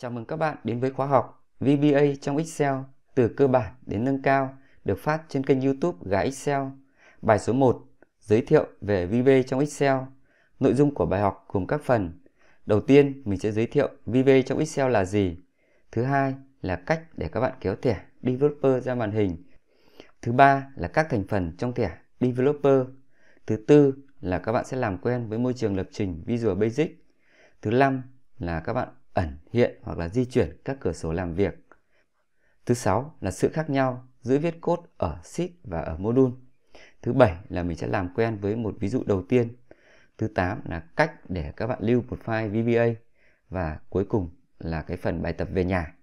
Chào mừng các bạn đến với khóa học VBA trong Excel từ cơ bản đến nâng cao được phát trên kênh YouTube Gái Excel. Bài số 1 giới thiệu về VBA trong Excel. Nội dung của bài học gồm các phần. Đầu tiên, mình sẽ giới thiệu VBA trong Excel là gì. Thứ hai là cách để các bạn kéo thẻ developer ra màn hình. Thứ ba là các thành phần trong thẻ developer. Thứ tư là các bạn sẽ làm quen với môi trường lập trình Visual Basic. Thứ năm là các bạn ẩn hiện hoặc là di chuyển các cửa sổ làm việc. Thứ sáu là sự khác nhau giữa viết cốt ở sheet và ở module. Thứ bảy là mình sẽ làm quen với một ví dụ đầu tiên. Thứ tám là cách để các bạn lưu một file VBA và cuối cùng là cái phần bài tập về nhà.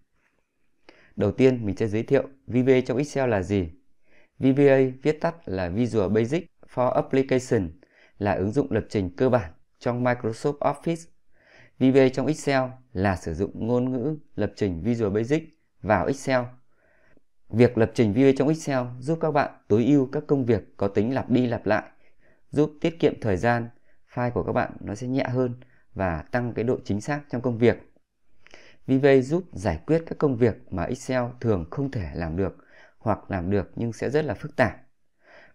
Đầu tiên mình sẽ giới thiệu VBA trong Excel là gì. VBA viết tắt là Visual Basic for Application là ứng dụng lập trình cơ bản trong Microsoft Office VBA trong Excel là sử dụng ngôn ngữ lập trình Visual Basic vào Excel. Việc lập trình VBA trong Excel giúp các bạn tối ưu các công việc có tính lặp đi lặp lại, giúp tiết kiệm thời gian, file của các bạn nó sẽ nhẹ hơn và tăng cái độ chính xác trong công việc. VBA giúp giải quyết các công việc mà Excel thường không thể làm được hoặc làm được nhưng sẽ rất là phức tạp.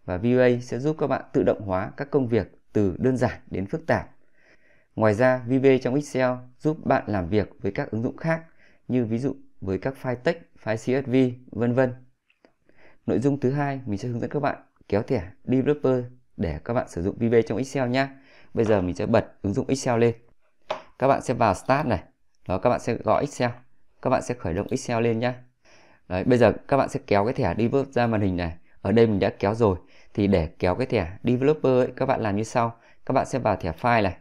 Và VBA sẽ giúp các bạn tự động hóa các công việc từ đơn giản đến phức tạp Ngoài ra, VB trong Excel giúp bạn làm việc với các ứng dụng khác như ví dụ với các file text, file CSV, vân vân. Nội dung thứ hai mình sẽ hướng dẫn các bạn kéo thẻ developer để các bạn sử dụng VB trong Excel nhé. Bây giờ mình sẽ bật ứng dụng Excel lên. Các bạn sẽ vào Start này. Đó các bạn sẽ gõ Excel. Các bạn sẽ khởi động Excel lên nhé. Đấy, bây giờ các bạn sẽ kéo cái thẻ developer ra màn hình này. Ở đây mình đã kéo rồi. Thì để kéo cái thẻ developer ấy, các bạn làm như sau. Các bạn sẽ vào thẻ file này.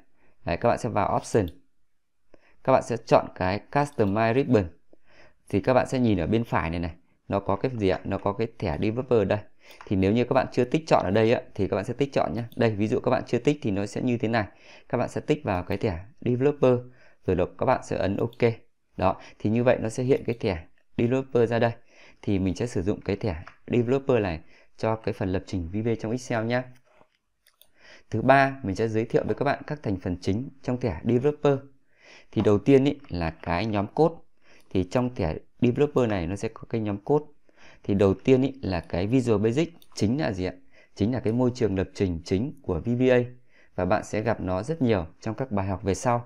Đấy, các bạn sẽ vào option các bạn sẽ chọn cái customize ribbon thì các bạn sẽ nhìn ở bên phải này này nó có cái gì ạ nó có cái thẻ developer đây thì nếu như các bạn chưa tích chọn ở đây á, thì các bạn sẽ tích chọn nhé đây ví dụ các bạn chưa tích thì nó sẽ như thế này các bạn sẽ tích vào cái thẻ developer rồi đọc các bạn sẽ ấn ok đó thì như vậy nó sẽ hiện cái thẻ developer ra đây thì mình sẽ sử dụng cái thẻ developer này cho cái phần lập trình VB trong Excel nhé Thứ ba, mình sẽ giới thiệu với các bạn các thành phần chính trong thẻ developer. Thì đầu tiên ý, là cái nhóm cốt. Thì trong thẻ developer này nó sẽ có cái nhóm cốt. Thì đầu tiên ý, là cái Visual Basic chính là gì ạ? Chính là cái môi trường lập trình chính của VBA và bạn sẽ gặp nó rất nhiều trong các bài học về sau.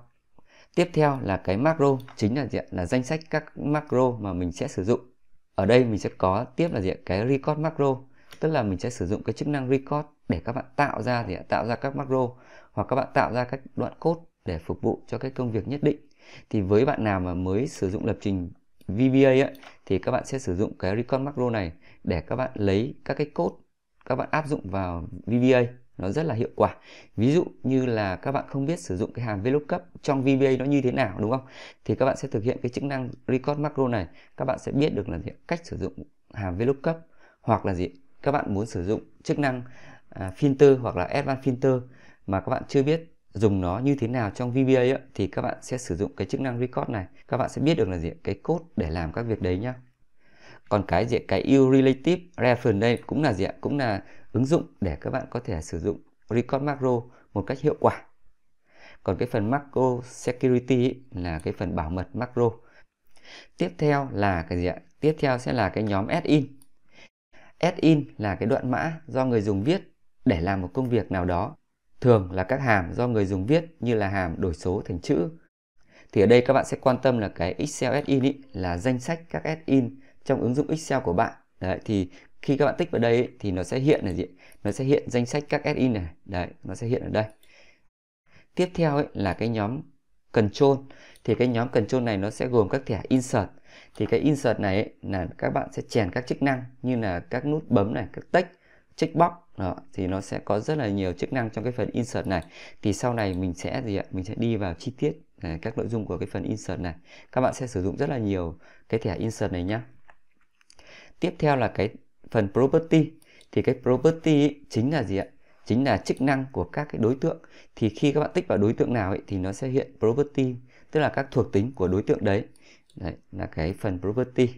Tiếp theo là cái macro chính là gì ạ? Là danh sách các macro mà mình sẽ sử dụng. Ở đây mình sẽ có tiếp là gì ạ? Cái record macro tức là mình sẽ sử dụng cái chức năng record để các bạn tạo ra thì tạo ra các macro hoặc các bạn tạo ra các đoạn code để phục vụ cho cái công việc nhất định thì với bạn nào mà mới sử dụng lập trình VBA ấy, thì các bạn sẽ sử dụng cái record macro này để các bạn lấy các cái code các bạn áp dụng vào VBA nó rất là hiệu quả ví dụ như là các bạn không biết sử dụng cái hàm VLOOKUP trong VBA nó như thế nào đúng không thì các bạn sẽ thực hiện cái chức năng record macro này các bạn sẽ biết được là cách sử dụng hàm VLOOKUP hoặc là gì các bạn muốn sử dụng chức năng à, filter hoặc là advanced filter mà các bạn chưa biết dùng nó như thế nào trong VBA ấy, thì các bạn sẽ sử dụng cái chức năng record này các bạn sẽ biết được là gì cái code để làm các việc đấy nhá còn cái gì cái u relative reference đây cũng là gì cũng là ứng dụng để các bạn có thể sử dụng record macro một cách hiệu quả còn cái phần macro security ấy, là cái phần bảo mật macro tiếp theo là cái gì ạ tiếp theo sẽ là cái nhóm add in SIN là cái đoạn mã do người dùng viết để làm một công việc nào đó, thường là các hàm do người dùng viết như là hàm đổi số thành chữ. Thì ở đây các bạn sẽ quan tâm là cái Excel SIN ý, là danh sách các SIN trong ứng dụng Excel của bạn. Đấy, thì khi các bạn tích vào đây ý, thì nó sẽ hiện là gì? Nó sẽ hiện danh sách các SIN này. Đấy, nó sẽ hiện ở đây. Tiếp theo ấy là cái nhóm control. Thì cái nhóm control này nó sẽ gồm các thẻ insert thì cái insert này ấy, là các bạn sẽ chèn các chức năng như là các nút bấm này các text checkbox đó, thì nó sẽ có rất là nhiều chức năng trong cái phần insert này thì sau này mình sẽ gì ạ mình sẽ đi vào chi tiết này, các nội dung của cái phần insert này các bạn sẽ sử dụng rất là nhiều cái thẻ insert này nhá. tiếp theo là cái phần property thì cái property ấy, chính là gì ạ chính là chức năng của các cái đối tượng thì khi các bạn tích vào đối tượng nào ấy, thì nó sẽ hiện property tức là các thuộc tính của đối tượng đấy Đấy, là cái phần property.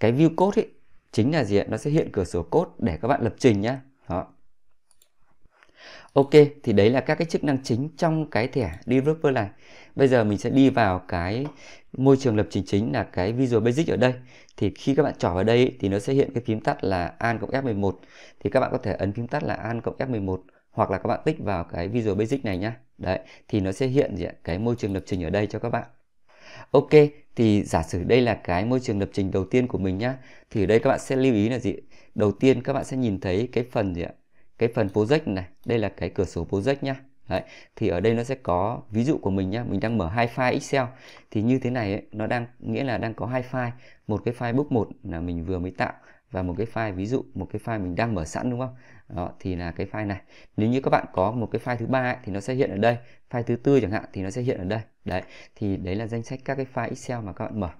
Cái view code ấy, chính là gì ạ? Nó sẽ hiện cửa sổ code để các bạn lập trình nhá. Đó. Ok, thì đấy là các cái chức năng chính trong cái thẻ developer này. Bây giờ mình sẽ đi vào cái môi trường lập trình chính là cái Visual Basic ở đây. Thì khi các bạn trỏ vào đây ý, thì nó sẽ hiện cái phím tắt là An cộng F11. Thì các bạn có thể ấn phím tắt là An cộng F11 hoặc là các bạn tích vào cái Visual Basic này nhá. Đấy, thì nó sẽ hiện gì ạ? cái môi trường lập trình ở đây cho các bạn ok thì giả sử đây là cái môi trường lập trình đầu tiên của mình nhá thì ở đây các bạn sẽ lưu ý là gì đầu tiên các bạn sẽ nhìn thấy cái phần gì ạ cái phần project này đây là cái cửa sổ project nhá Đấy, thì ở đây nó sẽ có ví dụ của mình nhá mình đang mở hai file excel thì như thế này ấy, nó đang nghĩa là đang có hai file một cái file book một là mình vừa mới tạo và một cái file ví dụ một cái file mình đang mở sẵn đúng không đó, thì là cái file này nếu như các bạn có một cái file thứ ba thì nó sẽ hiện ở đây file thứ tư chẳng hạn thì nó sẽ hiện ở đây đấy thì đấy là danh sách các cái file excel mà các bạn mở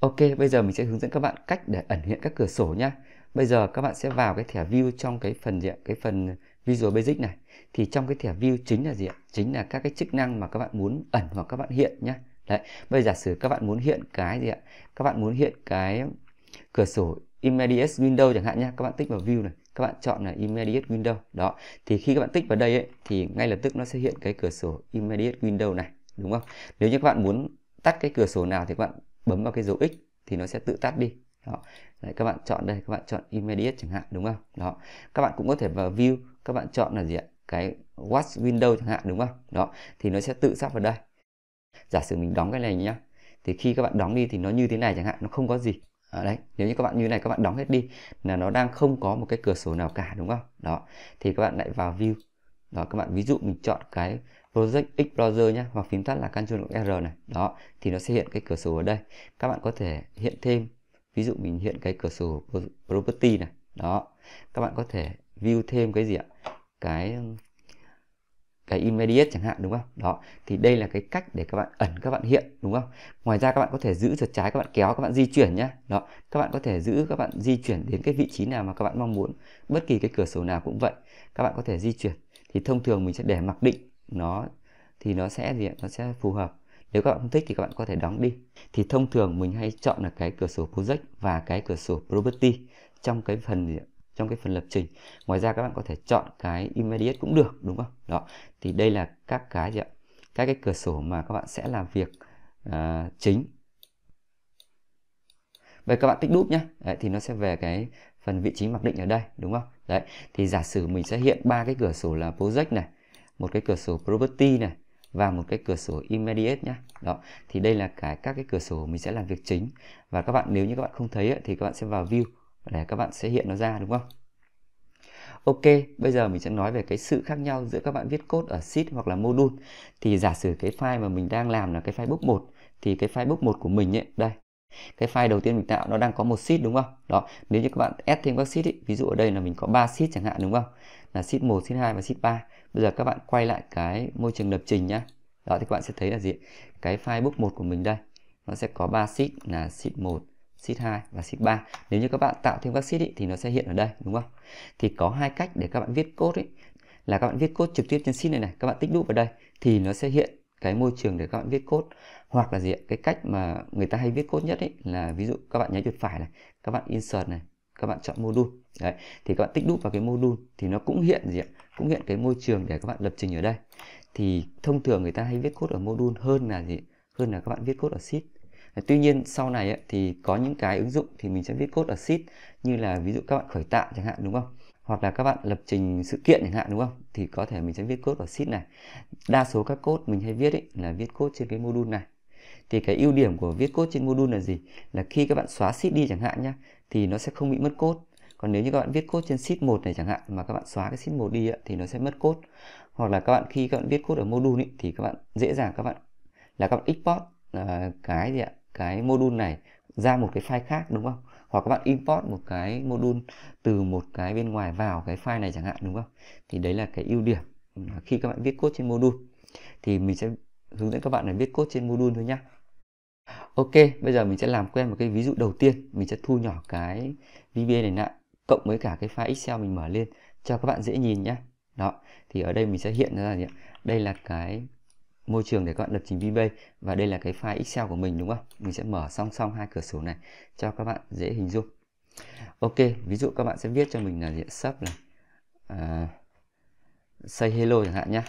ok bây giờ mình sẽ hướng dẫn các bạn cách để ẩn hiện các cửa sổ nhá bây giờ các bạn sẽ vào cái thẻ view trong cái phần diện cái phần visual basic này thì trong cái thẻ view chính là gì ạ chính là các cái chức năng mà các bạn muốn ẩn hoặc các bạn hiện nhá đấy bây giờ giả sử các bạn muốn hiện cái gì ạ các bạn muốn hiện cái cửa sổ immediate window chẳng hạn nhé, các bạn tích vào view này các bạn chọn là immediate window đó thì khi các bạn tích vào đây ấy, thì ngay lập tức nó sẽ hiện cái cửa sổ immediate window này đúng không nếu như các bạn muốn tắt cái cửa sổ nào thì các bạn bấm vào cái dấu x thì nó sẽ tự tắt đi đó Đấy, các bạn chọn đây các bạn chọn immediate chẳng hạn đúng không đó các bạn cũng có thể vào view các bạn chọn là gì ạ cái watch window chẳng hạn đúng không đó thì nó sẽ tự sắp vào đây giả sử mình đóng cái này nhá thì khi các bạn đóng đi thì nó như thế này chẳng hạn nó không có gì à, đấy nếu như các bạn như này các bạn đóng hết đi là nó đang không có một cái cửa sổ nào cả đúng không đó thì các bạn lại vào view đó các bạn ví dụ mình chọn cái project explorer browser nhé hoặc phím tắt là ctrl r này đó thì nó sẽ hiện cái cửa sổ ở đây các bạn có thể hiện thêm ví dụ mình hiện cái cửa sổ property này đó các bạn có thể view thêm cái gì ạ cái cái immediate chẳng hạn đúng không đó thì đây là cái cách để các bạn ẩn các bạn hiện đúng không ngoài ra các bạn có thể giữ chuột trái các bạn kéo các bạn di chuyển nhé đó các bạn có thể giữ các bạn di chuyển đến cái vị trí nào mà các bạn mong muốn bất kỳ cái cửa sổ nào cũng vậy các bạn có thể di chuyển thì thông thường mình sẽ để mặc định nó thì nó sẽ gì nó sẽ phù hợp nếu các bạn không thích thì các bạn có thể đóng đi thì thông thường mình hay chọn là cái cửa sổ project và cái cửa sổ property trong cái phần gì trong cái phần lập trình ngoài ra các bạn có thể chọn cái immediate cũng được đúng không đó thì đây là các cái gì ạ các cái cửa sổ mà các bạn sẽ làm việc uh, chính vậy các bạn tích đúp nhá thì nó sẽ về cái phần vị trí mặc định ở đây đúng không đấy thì giả sử mình sẽ hiện ba cái cửa sổ là project này một cái cửa sổ property này và một cái cửa sổ immediate nhá đó thì đây là cái các cái cửa sổ mình sẽ làm việc chính và các bạn nếu như các bạn không thấy ấy, thì các bạn sẽ vào view để các bạn sẽ hiện nó ra đúng không? Ok, bây giờ mình sẽ nói về cái sự khác nhau giữa các bạn viết code ở sheet hoặc là module. Thì giả sử cái file mà mình đang làm là cái file book 1 thì cái file book 1 của mình ấy, đây. Cái file đầu tiên mình tạo nó đang có một sheet đúng không? Đó, nếu như các bạn add thêm các sheet ấy, ví dụ ở đây là mình có 3 sheet chẳng hạn đúng không? Là sheet 1, sheet 2 và sheet 3. Bây giờ các bạn quay lại cái môi trường lập trình nhá. Đó thì các bạn sẽ thấy là gì? Cái file book 1 của mình đây, nó sẽ có 3 sheet là sheet 1, sheet 2 và sheet 3. Nếu như các bạn tạo thêm các sheet ý, thì nó sẽ hiện ở đây đúng không? Thì có hai cách để các bạn viết code ấy là các bạn viết code trực tiếp trên sheet này này, các bạn tích đúp vào đây thì nó sẽ hiện cái môi trường để các bạn viết code hoặc là gì ạ? cái cách mà người ta hay viết code nhất ấy là ví dụ các bạn nhấn chuột phải này, các bạn insert này, các bạn chọn module. Đấy, thì các bạn tích đúp vào cái module thì nó cũng hiện gì ạ? Cũng hiện cái môi trường để các bạn lập trình ở đây. Thì thông thường người ta hay viết code ở module hơn là gì? Hơn là các bạn viết code ở sheet tuy nhiên sau này ấy, thì có những cái ứng dụng thì mình sẽ viết code ở sheet như là ví dụ các bạn khởi tạo chẳng hạn đúng không hoặc là các bạn lập trình sự kiện chẳng hạn đúng không thì có thể mình sẽ viết code ở sheet này đa số các code mình hay viết ấy, là viết code trên cái module này thì cái ưu điểm của viết code trên module là gì là khi các bạn xóa sheet đi chẳng hạn nhá thì nó sẽ không bị mất code còn nếu như các bạn viết code trên sheet 1 này chẳng hạn mà các bạn xóa cái sheet 1 đi ấy, thì nó sẽ mất code hoặc là các bạn khi các bạn viết code ở module ấy, thì các bạn dễ dàng các bạn là các bạn export uh, cái gì ạ cái module này ra một cái file khác đúng không hoặc các bạn import một cái module từ một cái bên ngoài vào cái file này chẳng hạn đúng không thì đấy là cái ưu điểm khi các bạn viết code trên module thì mình sẽ hướng dẫn các bạn là viết code trên module thôi nhá. Ok, bây giờ mình sẽ làm quen một cái ví dụ đầu tiên Mình sẽ thu nhỏ cái VBA này lại Cộng với cả cái file Excel mình mở lên Cho các bạn dễ nhìn nhá. Đó, thì ở đây mình sẽ hiện ra là gì? Đây là cái môi trường để các bạn lập trình VBA và đây là cái file Excel của mình đúng không? Mình sẽ mở song song hai cửa sổ này cho các bạn dễ hình dung. Ok, ví dụ các bạn sẽ viết cho mình là diện sub này. À, say hello chẳng hạn nhé.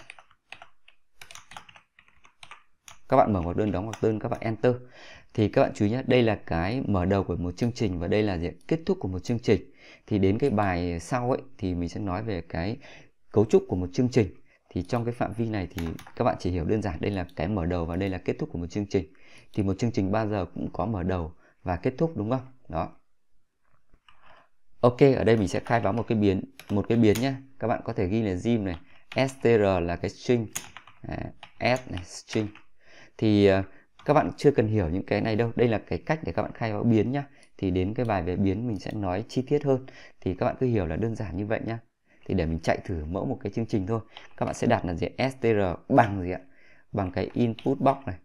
Các bạn mở một đơn đóng ngoặc đơn các bạn enter. Thì các bạn chú ý nhé, đây là cái mở đầu của một chương trình và đây là diện kết thúc của một chương trình. Thì đến cái bài sau ấy thì mình sẽ nói về cái cấu trúc của một chương trình thì trong cái phạm vi này thì các bạn chỉ hiểu đơn giản đây là cái mở đầu và đây là kết thúc của một chương trình thì một chương trình bao giờ cũng có mở đầu và kết thúc đúng không đó ok ở đây mình sẽ khai báo một cái biến một cái biến nhé các bạn có thể ghi là zim này str là cái string à, s này string thì à, các bạn chưa cần hiểu những cái này đâu đây là cái cách để các bạn khai báo biến nhá thì đến cái bài về biến mình sẽ nói chi tiết hơn thì các bạn cứ hiểu là đơn giản như vậy nhá thì để mình chạy thử mẫu một cái chương trình thôi các bạn sẽ đặt là gì str bằng gì ạ bằng cái input box này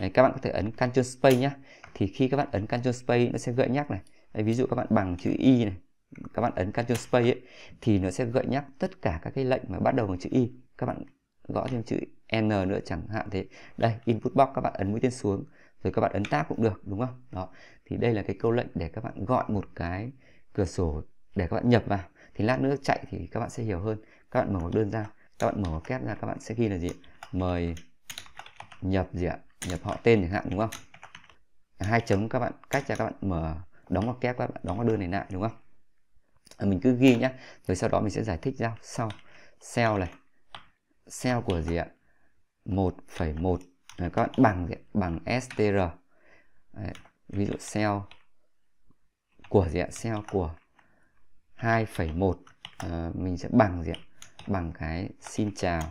Đấy, các bạn có thể ấn Ctrl Space nhé thì khi các bạn ấn Ctrl Space nó sẽ gợi nhắc này Đấy, ví dụ các bạn bằng chữ Y này các bạn ấn Ctrl Space ấy, thì nó sẽ gợi nhắc tất cả các cái lệnh mà bắt đầu bằng chữ Y các bạn gõ thêm chữ N nữa chẳng hạn thế đây input box các bạn ấn mũi tên xuống rồi các bạn ấn tab cũng được đúng không đó thì đây là cái câu lệnh để các bạn gọi một cái cửa sổ để các bạn nhập vào thì lát nữa chạy thì các bạn sẽ hiểu hơn các bạn mở một đơn ra các bạn mở một kép ra các bạn sẽ ghi là gì mời nhập gì ạ nhập họ tên chẳng hạn đúng không hai chấm các bạn cách cho các bạn mở đóng vào kép các bạn đóng vào đơn này lại đúng không à, mình cứ ghi nhá rồi sau đó mình sẽ giải thích ra sau cell này cell của gì ạ 1,1 à, các bạn bằng gì? bằng str Đấy, ví dụ cell của gì ạ cell của 2,1 à, ờ, mình sẽ bằng gì ạ bằng cái xin chào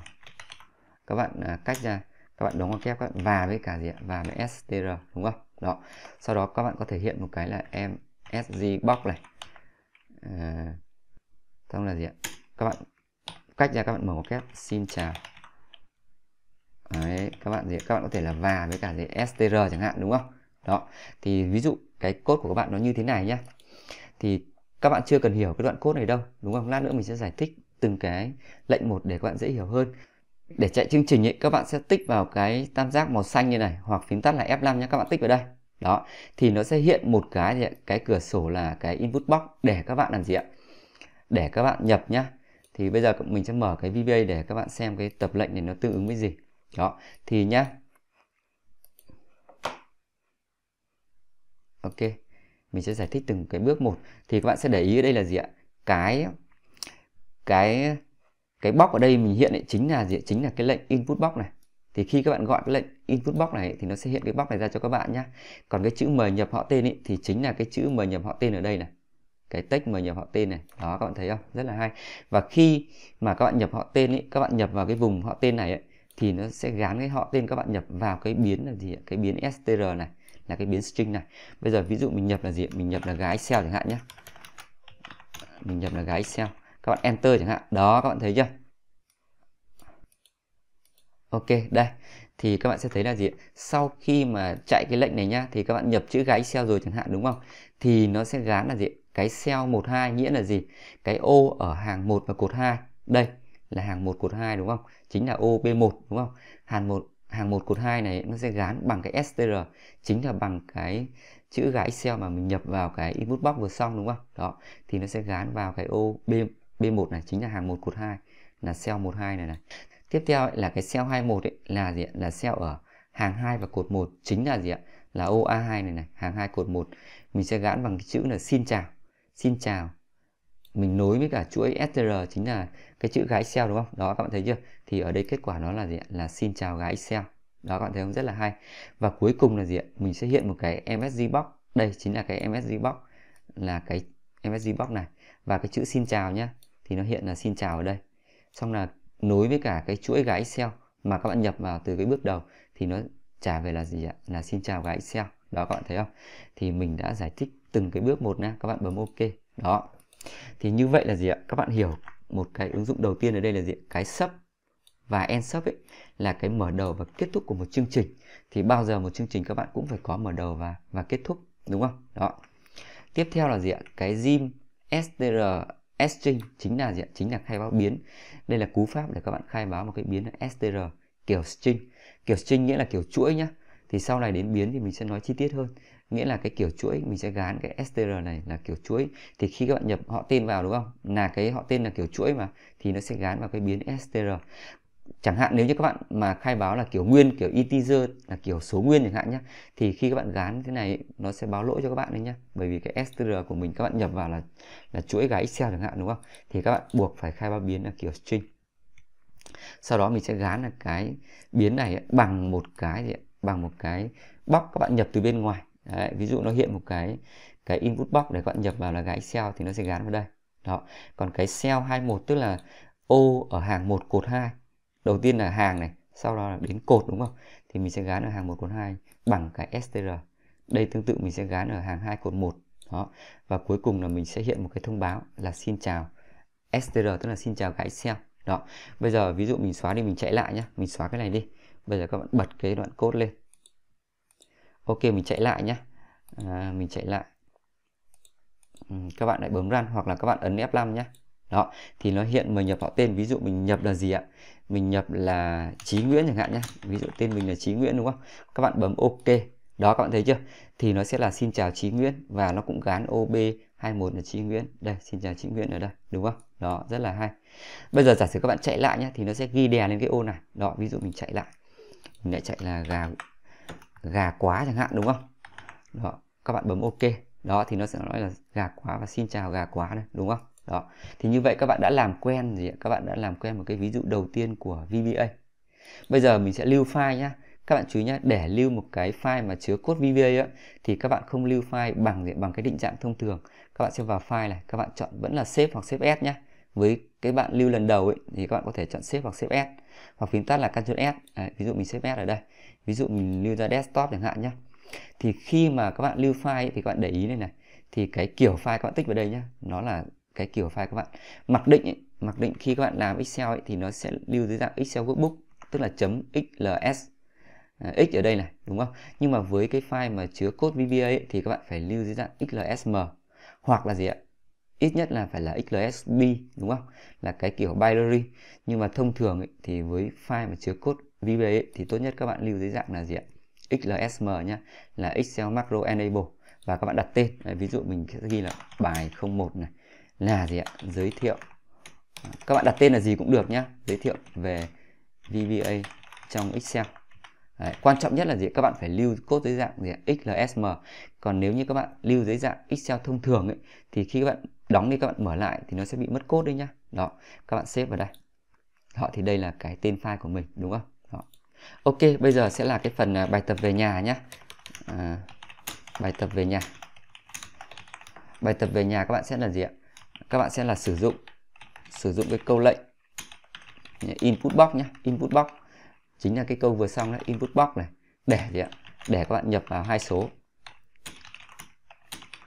các bạn à, cách ra các bạn đóng ngoặc kép các bạn và với cả gì ạ và với str đúng không đó sau đó các bạn có thể hiện một cái là em sg box này à, xong là gì ạ các bạn cách ra các bạn mở ngoặc kép xin chào Đấy, các bạn gì các bạn có thể là và với cả gì str chẳng hạn đúng không đó thì ví dụ cái code của các bạn nó như thế này nhá thì các bạn chưa cần hiểu cái đoạn code này đâu đúng không lát nữa mình sẽ giải thích từng cái lệnh một để các bạn dễ hiểu hơn để chạy chương trình ấy, các bạn sẽ tích vào cái tam giác màu xanh như này hoặc phím tắt là F5 nhé các bạn tích vào đây đó thì nó sẽ hiện một cái gì ạ? cái cửa sổ là cái input box để các bạn làm gì ạ để các bạn nhập nhá thì bây giờ mình sẽ mở cái VBA để các bạn xem cái tập lệnh này nó tương ứng với gì đó thì nhá ok mình sẽ giải thích từng cái bước một thì các bạn sẽ để ý ở đây là gì ạ cái cái cái box ở đây mình hiện ấy, chính là gì chính là cái lệnh input box này thì khi các bạn gọi cái lệnh input box này thì nó sẽ hiện cái box này ra cho các bạn nhá còn cái chữ mời nhập họ tên ấy, thì chính là cái chữ mời nhập họ tên ở đây này cái text mời nhập họ tên này đó các bạn thấy không rất là hay và khi mà các bạn nhập họ tên ấy các bạn nhập vào cái vùng họ tên này ấy, thì nó sẽ gán cái họ tên các bạn nhập vào cái biến là gì ạ cái biến str này là cái biến string này bây giờ ví dụ mình nhập là gì mình nhập là gái excel chẳng hạn nhé mình nhập là gái excel các bạn enter chẳng hạn đó các bạn thấy chưa ok đây thì các bạn sẽ thấy là gì sau khi mà chạy cái lệnh này nhá thì các bạn nhập chữ gái excel rồi chẳng hạn đúng không thì nó sẽ gán là gì cái cell 12 nghĩa là gì cái ô ở hàng 1 và cột 2 đây là hàng 1 cột 2 đúng không chính là ô B1 đúng không hàng 1 hàng 1 cột 2 này nó sẽ gán bằng cái str chính là bằng cái chữ gã Excel mà mình nhập vào cái input box vừa xong đúng không? Đó, thì nó sẽ gán vào cái ô B b một này chính là hàng 1 cột 2 là cell 12 này này. Tiếp theo ấy, là cái cell 21 ấy là gì ạ? Là cell ở hàng 2 và cột 1 chính là gì ạ? Là ô A2 này này, hàng 2 cột 1. Mình sẽ gán bằng cái chữ là xin chào. Xin chào. Mình nối với cả chuỗi str chính là cái chữ gái cell đúng không? Đó các bạn thấy chưa? thì ở đây kết quả nó là gì ạ là xin chào gái excel đó các bạn thấy không rất là hay và cuối cùng là gì ạ mình sẽ hiện một cái msg box đây chính là cái msg box là cái msg box này và cái chữ xin chào nhá thì nó hiện là xin chào ở đây xong là nối với cả cái chuỗi gái excel mà các bạn nhập vào từ cái bước đầu thì nó trả về là gì ạ là xin chào gái excel đó các bạn thấy không thì mình đã giải thích từng cái bước một nha các bạn bấm ok đó thì như vậy là gì ạ các bạn hiểu một cái ứng dụng đầu tiên ở đây là gì cái sub và end sub ấy là cái mở đầu và kết thúc của một chương trình thì bao giờ một chương trình các bạn cũng phải có mở đầu và và kết thúc đúng không đó tiếp theo là gì ạ cái zim str string chính là gì ạ chính là khai báo biến đây là cú pháp để các bạn khai báo một cái biến str kiểu string kiểu string nghĩa là kiểu chuỗi nhá thì sau này đến biến thì mình sẽ nói chi tiết hơn nghĩa là cái kiểu chuỗi mình sẽ gán cái str này là kiểu chuỗi thì khi các bạn nhập họ tên vào đúng không là cái họ tên là kiểu chuỗi mà thì nó sẽ gán vào cái biến str chẳng hạn nếu như các bạn mà khai báo là kiểu nguyên kiểu integer là kiểu số nguyên chẳng hạn nhé thì khi các bạn gán thế này nó sẽ báo lỗi cho các bạn đấy nhá bởi vì cái str của mình các bạn nhập vào là là chuỗi gái excel chẳng hạn đúng không thì các bạn buộc phải khai báo biến là kiểu string sau đó mình sẽ gán là cái biến này bằng một cái gì bằng một cái box các bạn nhập từ bên ngoài đấy, ví dụ nó hiện một cái cái input box để các bạn nhập vào là gái excel thì nó sẽ gán vào đây đó còn cái cell 21 tức là ô ở hàng một cột 2 đầu tiên là hàng này sau đó là đến cột đúng không thì mình sẽ gán ở hàng 1 cột 2 bằng cái STR đây tương tự mình sẽ gán ở hàng 2 cột 1 đó và cuối cùng là mình sẽ hiện một cái thông báo là xin chào STR tức là xin chào cái Excel đó bây giờ ví dụ mình xóa đi mình chạy lại nhé mình xóa cái này đi bây giờ các bạn bật cái đoạn cốt lên ok mình chạy lại nhé à, mình chạy lại ừ, các bạn lại bấm run hoặc là các bạn ấn F5 nhé đó thì nó hiện mình nhập họ tên ví dụ mình nhập là gì ạ mình nhập là Chí Nguyễn chẳng hạn nhé ví dụ tên mình là Chí Nguyễn đúng không các bạn bấm OK đó các bạn thấy chưa thì nó sẽ là xin chào Chí Nguyễn và nó cũng gán OB 21 là Chí Nguyễn đây xin chào Chí Nguyễn ở đây đúng không đó rất là hay bây giờ giả sử các bạn chạy lại nhé thì nó sẽ ghi đè lên cái ô này đó ví dụ mình chạy lại mình lại chạy là gà gà quá chẳng hạn đúng không đó các bạn bấm OK đó thì nó sẽ nói là gà quá và xin chào gà quá đây đúng không đó thì như vậy các bạn đã làm quen gì ạ các bạn đã làm quen một cái ví dụ đầu tiên của VBA bây giờ mình sẽ lưu file nhá các bạn chú ý nhé để lưu một cái file mà chứa code VBA ấy, thì các bạn không lưu file bằng gì? bằng cái định dạng thông thường các bạn sẽ vào file này các bạn chọn vẫn là save hoặc save s nhé với cái bạn lưu lần đầu ấy, thì các bạn có thể chọn save hoặc save s hoặc phím tắt là Ctrl S Đấy, ví dụ mình save s ở đây ví dụ mình lưu ra desktop chẳng hạn nhé thì khi mà các bạn lưu file ấy, thì các bạn để ý đây này thì cái kiểu file các bạn tích vào đây nhá nó là cái kiểu file các bạn mặc định ấy, mặc định khi các bạn làm Excel ấy, thì nó sẽ lưu dưới dạng Excel workbook tức là chấm .xls à, x ở đây này đúng không nhưng mà với cái file mà chứa code VBA ấy, thì các bạn phải lưu dưới dạng xlsm hoặc là gì ạ ít nhất là phải là xlsb đúng không là cái kiểu binary nhưng mà thông thường ấy, thì với file mà chứa code VBA ấy, thì tốt nhất các bạn lưu dưới dạng là gì ạ xlsm nhá là excel macro enable và các bạn đặt tên ví dụ mình sẽ ghi là bài 01 này là gì ạ giới thiệu các bạn đặt tên là gì cũng được nhé giới thiệu về VBA trong Excel Đấy, quan trọng nhất là gì các bạn phải lưu cốt dưới dạng gì XLSM còn nếu như các bạn lưu dưới dạng Excel thông thường ấy, thì khi các bạn đóng đi các bạn mở lại thì nó sẽ bị mất cốt đấy nhá đó các bạn xếp vào đây họ thì đây là cái tên file của mình đúng không đó. ok bây giờ sẽ là cái phần à, bài tập về nhà nhá à, bài tập về nhà bài tập về nhà các bạn sẽ là gì ạ các bạn sẽ là sử dụng sử dụng cái câu lệnh input box nhé input box chính là cái câu vừa xong đấy input box này để gì ạ để các bạn nhập vào hai số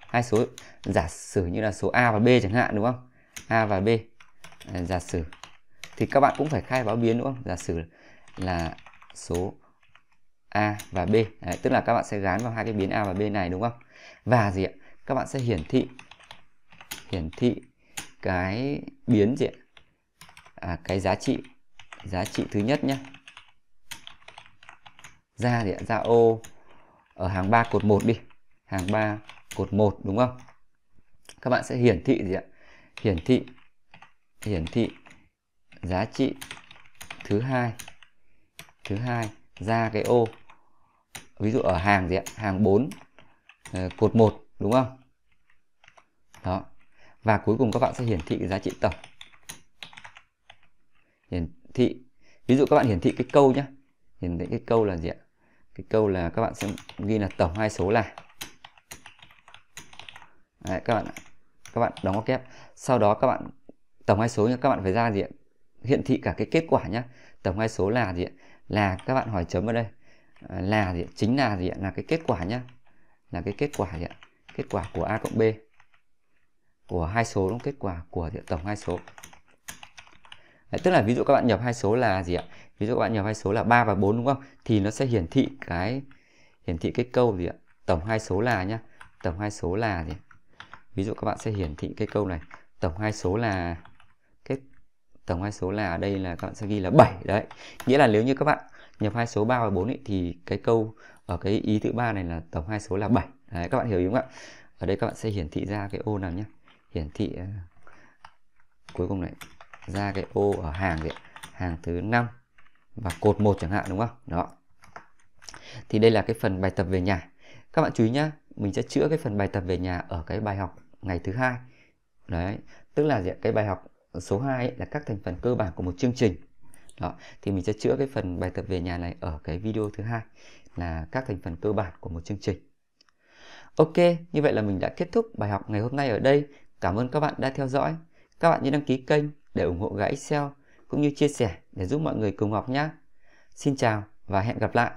hai số giả sử như là số a và b chẳng hạn đúng không a và b giả sử thì các bạn cũng phải khai báo biến đúng không giả sử là số a và b đấy, tức là các bạn sẽ gán vào hai cái biến a và b này đúng không và gì ạ các bạn sẽ hiển thị hiển thị cái biến gì ạ à, cái giá trị giá trị thứ nhất nhé ra thì ra ô ở hàng 3 cột 1 đi hàng 3 cột 1 đúng không các bạn sẽ hiển thị gì ạ hiển thị hiển thị giá trị thứ hai thứ hai ra cái ô ví dụ ở hàng gì ạ hàng 4 ờ, cột 1 đúng không đó và cuối cùng các bạn sẽ hiển thị cái giá trị tổng hiển thị ví dụ các bạn hiển thị cái câu nhé hiển thị cái câu là gì ạ cái câu là các bạn sẽ ghi là tổng hai số là Đấy, các bạn các bạn đóng các kép sau đó các bạn tổng hai số nhé các bạn phải ra gì ạ hiện thị cả cái kết quả nhé tổng hai số là gì ạ là các bạn hỏi chấm vào đây à, là gì chính là gì ạ? là cái kết quả nhá là cái kết quả gì ạ kết quả của a cộng b của hai số đúng kết quả của tổng hai số Đấy, tức là ví dụ các bạn nhập hai số là gì ạ ví dụ các bạn nhập hai số là 3 và 4 đúng không thì nó sẽ hiển thị cái hiển thị cái câu gì ạ tổng hai số là nhá tổng hai số là gì ví dụ các bạn sẽ hiển thị cái câu này tổng hai số là cái tổng hai số là ở đây là các bạn sẽ ghi là 7 đấy nghĩa là nếu như các bạn nhập hai số 3 và 4 ý, thì cái câu ở cái ý thứ ba này là tổng hai số là 7 đấy các bạn hiểu ý không ạ ở đây các bạn sẽ hiển thị ra cái ô nào nhé hiển thị ờ, cuối cùng lại ra cái ô ở hàng gì hàng thứ 5 và cột 1 chẳng hạn đúng không đó thì đây là cái phần bài tập về nhà các bạn chú ý nhá mình sẽ chữa cái phần bài tập về nhà ở cái bài học ngày thứ hai đấy tức là gì cái bài học số 2 là các thành phần cơ bản của một chương trình đó thì mình sẽ chữa cái phần bài tập về nhà này ở cái video thứ hai là các thành phần cơ bản của một chương trình Ok, như vậy là mình đã kết thúc bài học ngày hôm nay ở đây. Cảm ơn các bạn đã theo dõi. Các bạn nhớ đăng ký kênh để ủng hộ gã Excel cũng như chia sẻ để giúp mọi người cùng học nhé. Xin chào và hẹn gặp lại.